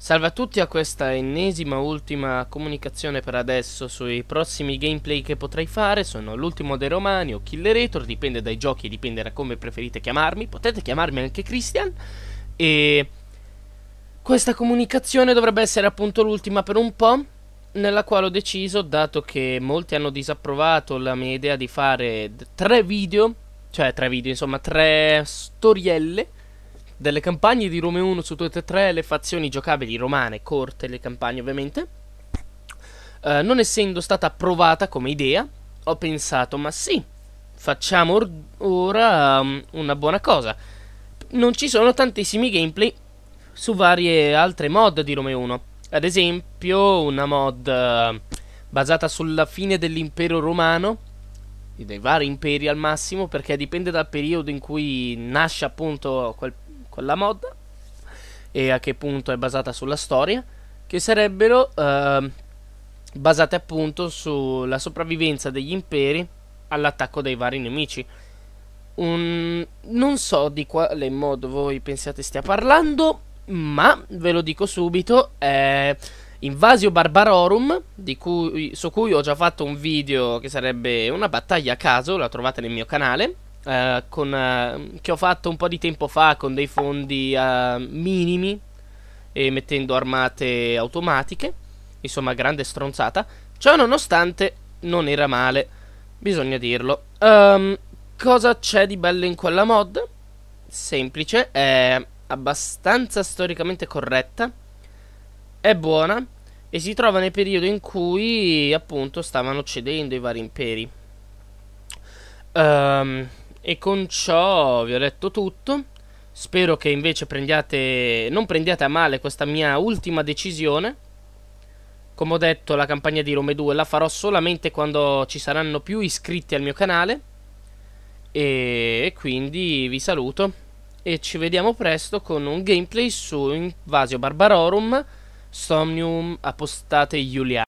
Salve a tutti a questa ennesima ultima comunicazione per adesso sui prossimi gameplay che potrei fare Sono l'ultimo dei Romani o Killerator, dipende dai giochi, dipende da come preferite chiamarmi Potete chiamarmi anche Christian E questa comunicazione dovrebbe essere appunto l'ultima per un po' Nella quale ho deciso, dato che molti hanno disapprovato la mia idea di fare tre video Cioè tre video, insomma tre storielle delle campagne di Rome 1 su 2 e 3 le fazioni giocabili romane, corte le campagne ovviamente, eh, non essendo stata approvata come idea, ho pensato ma sì, facciamo or- ora um, una buona cosa. Non ci sono tantissimi gameplay su varie altre mod di Rome 1. Ad esempio, una mod uh, basata sulla fine dell'impero romano, dei vari imperi al massimo, perché dipende dal periodo in cui nasce appunto quel con la mod e a che punto è basata sulla storia, che sarebbero eh, basate appunto sulla sopravvivenza degli imperi all'attacco dei vari nemici. Un... Non so di quale modo voi pensiate stia parlando, ma ve lo dico subito, è Invasio Barbarorum, cui, su cui ho già fatto un video che sarebbe una battaglia a caso, la trovate nel mio canale, eh, con, eh, che ho fatto un po' di tempo fa con dei fondi eh, minimi e mettendo armate automatiche, insomma grande stronzata, ciò nonostante non era male, bisogna dirlo. Um, cosa c'è di bello in quella mod? Semplice, è abbastanza storicamente corretta, è buona e si trova nel periodo in cui appunto stavano cedendo i vari imperi. Um, e con ciò vi ho detto tutto. Spero che invece prendiate, non prendiate a male questa mia ultima decisione. Come ho detto, la campagna di Rome 2 la farò solamente quando ci saranno più iscritti al mio canale. E quindi vi saluto. E ci vediamo presto con un gameplay su Invasio Barbarorum, Somnium Apostate Iulia.